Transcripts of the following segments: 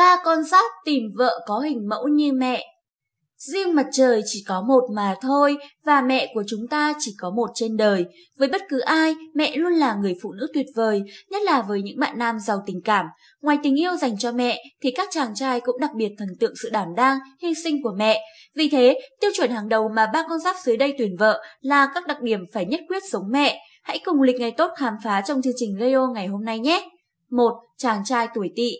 ba con giáp tìm vợ có hình mẫu như mẹ. Riêng mặt trời chỉ có một mà thôi và mẹ của chúng ta chỉ có một trên đời. Với bất cứ ai, mẹ luôn là người phụ nữ tuyệt vời, nhất là với những bạn nam giàu tình cảm. Ngoài tình yêu dành cho mẹ thì các chàng trai cũng đặc biệt thần tượng sự đảm đang, hy sinh của mẹ. Vì thế, tiêu chuẩn hàng đầu mà ba con giáp dưới đây tuyển vợ là các đặc điểm phải nhất quyết giống mẹ. Hãy cùng lịch ngày tốt khám phá trong chương trình Leo ngày hôm nay nhé. một Chàng trai tuổi tỵ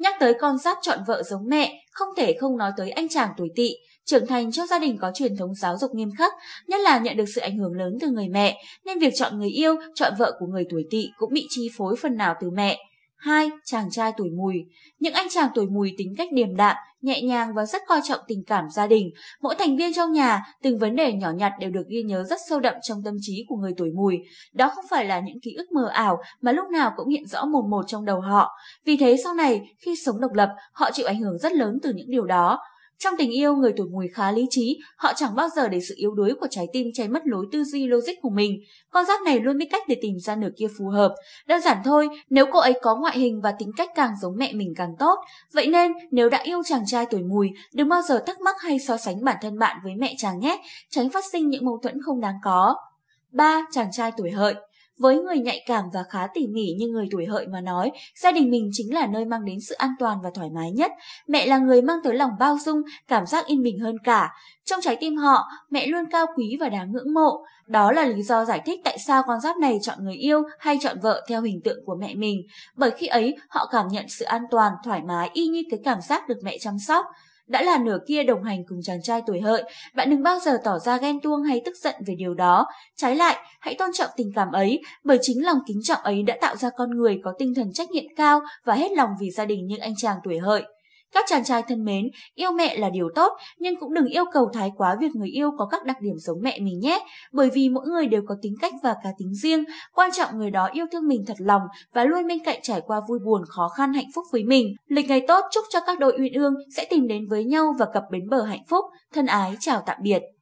Nhắc tới con giáp chọn vợ giống mẹ, không thể không nói tới anh chàng tuổi tỵ, trưởng thành trong gia đình có truyền thống giáo dục nghiêm khắc, nhất là nhận được sự ảnh hưởng lớn từ người mẹ, nên việc chọn người yêu, chọn vợ của người tuổi tỵ cũng bị chi phối phần nào từ mẹ. 2. Chàng trai tuổi mùi Những anh chàng tuổi mùi tính cách điềm đạm, nhẹ nhàng và rất coi trọng tình cảm gia đình. Mỗi thành viên trong nhà, từng vấn đề nhỏ nhặt đều được ghi nhớ rất sâu đậm trong tâm trí của người tuổi mùi. Đó không phải là những ký ức mờ ảo mà lúc nào cũng hiện rõ một một trong đầu họ. Vì thế sau này, khi sống độc lập, họ chịu ảnh hưởng rất lớn từ những điều đó. Trong tình yêu, người tuổi mùi khá lý trí, họ chẳng bao giờ để sự yếu đuối của trái tim che mất lối tư duy logic của mình. Con giáp này luôn biết cách để tìm ra nửa kia phù hợp. Đơn giản thôi, nếu cô ấy có ngoại hình và tính cách càng giống mẹ mình càng tốt. Vậy nên, nếu đã yêu chàng trai tuổi mùi, đừng bao giờ thắc mắc hay so sánh bản thân bạn với mẹ chàng nhé, tránh phát sinh những mâu thuẫn không đáng có. 3. Chàng trai tuổi hợi với người nhạy cảm và khá tỉ mỉ như người tuổi hợi mà nói, gia đình mình chính là nơi mang đến sự an toàn và thoải mái nhất. Mẹ là người mang tới lòng bao dung, cảm giác yên bình hơn cả. Trong trái tim họ, mẹ luôn cao quý và đáng ngưỡng mộ. Đó là lý do giải thích tại sao con giáp này chọn người yêu hay chọn vợ theo hình tượng của mẹ mình. Bởi khi ấy, họ cảm nhận sự an toàn, thoải mái y như cái cảm giác được mẹ chăm sóc đã là nửa kia đồng hành cùng chàng trai tuổi hợi, bạn đừng bao giờ tỏ ra ghen tuông hay tức giận về điều đó. Trái lại, hãy tôn trọng tình cảm ấy, bởi chính lòng kính trọng ấy đã tạo ra con người có tinh thần trách nhiệm cao và hết lòng vì gia đình như anh chàng tuổi hợi. Các chàng trai thân mến, yêu mẹ là điều tốt, nhưng cũng đừng yêu cầu thái quá việc người yêu có các đặc điểm giống mẹ mình nhé, bởi vì mỗi người đều có tính cách và cá tính riêng, quan trọng người đó yêu thương mình thật lòng và luôn bên cạnh trải qua vui buồn, khó khăn, hạnh phúc với mình. Lịch ngày tốt chúc cho các đôi uyên ương sẽ tìm đến với nhau và cập bến bờ hạnh phúc. Thân ái, chào tạm biệt.